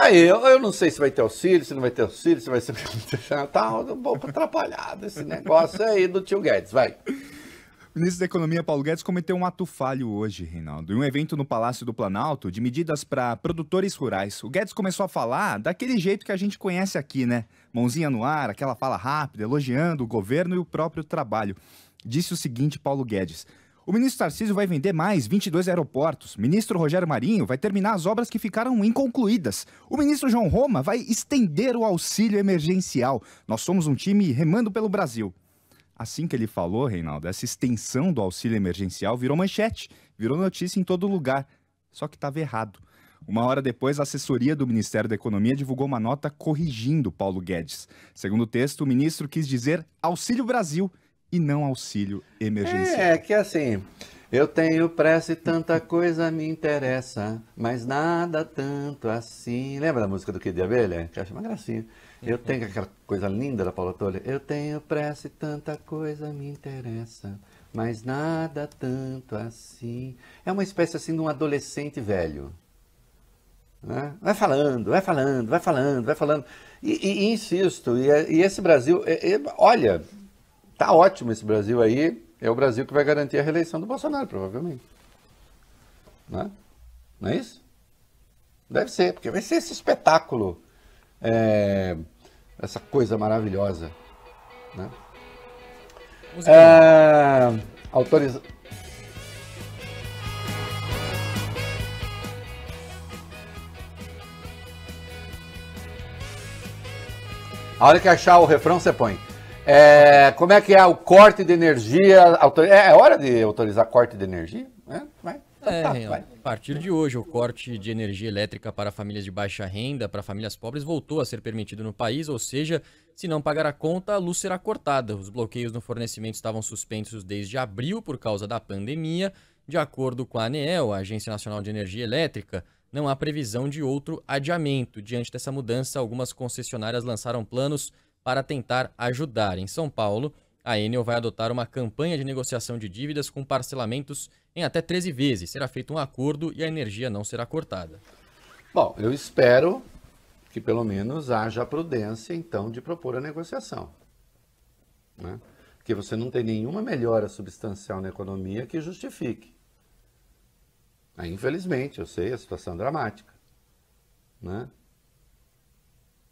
aí, eu, eu, não sei se vai ter auxílio, se não vai ter auxílio, se vai ser. tá um pouco atrapalhado esse negócio aí do tio Guedes, vai. O ministro da Economia, Paulo Guedes, cometeu um ato falho hoje, Reinaldo, em um evento no Palácio do Planalto de medidas para produtores rurais. O Guedes começou a falar daquele jeito que a gente conhece aqui, né? Mãozinha no ar, aquela fala rápida, elogiando o governo e o próprio trabalho. Disse o seguinte, Paulo Guedes: o ministro Tarcísio vai vender mais 22 aeroportos. O ministro Rogério Marinho vai terminar as obras que ficaram inconcluídas. O ministro João Roma vai estender o auxílio emergencial. Nós somos um time remando pelo Brasil. Assim que ele falou, Reinaldo, essa extensão do auxílio emergencial virou manchete, virou notícia em todo lugar. Só que estava errado. Uma hora depois, a assessoria do Ministério da Economia divulgou uma nota corrigindo Paulo Guedes. Segundo o texto, o ministro quis dizer Auxílio Brasil e não auxílio emergencial. É, é que assim, eu tenho pressa e tanta coisa me interessa, mas nada tanto assim. Lembra da música do Kid de Abelha? Que eu acho uma gracinha. Eu uhum. tenho aquela coisa linda da Paula Tolle. Eu tenho pressa e tanta coisa me interessa, mas nada tanto assim. É uma espécie assim de um adolescente velho. Né? Vai falando, vai falando, vai falando, vai falando. E, e, e insisto, e, e, esse Brasil, é, é, olha, tá ótimo esse Brasil aí, é o Brasil que vai garantir a reeleição do Bolsonaro, provavelmente. Né? Não é isso? Deve ser, porque vai ser esse espetáculo, é, essa coisa maravilhosa. Né? É, autoriza... A hora que achar o refrão, você põe. É, como é que é o corte de energia? Autor... É, é, hora de autorizar corte de energia? É, vai. Então é, tá, a partir de hoje, o corte de energia elétrica para famílias de baixa renda, para famílias pobres, voltou a ser permitido no país, ou seja, se não pagar a conta, a luz será cortada. Os bloqueios no fornecimento estavam suspensos desde abril por causa da pandemia. De acordo com a ANEEL, a Agência Nacional de Energia Elétrica, não há previsão de outro adiamento. Diante dessa mudança, algumas concessionárias lançaram planos para tentar ajudar. Em São Paulo, a Enel vai adotar uma campanha de negociação de dívidas com parcelamentos em até 13 vezes. Será feito um acordo e a energia não será cortada. Bom, eu espero que pelo menos haja a prudência, então, de propor a negociação. Né? Porque você não tem nenhuma melhora substancial na economia que justifique. Aí, ah, infelizmente, eu sei, a situação é dramática. Né?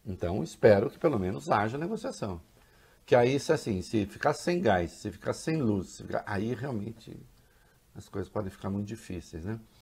Então, espero que pelo menos haja negociação. Que aí, se assim, se ficar sem gás, se ficar sem luz, se ficar... aí realmente as coisas podem ficar muito difíceis, né?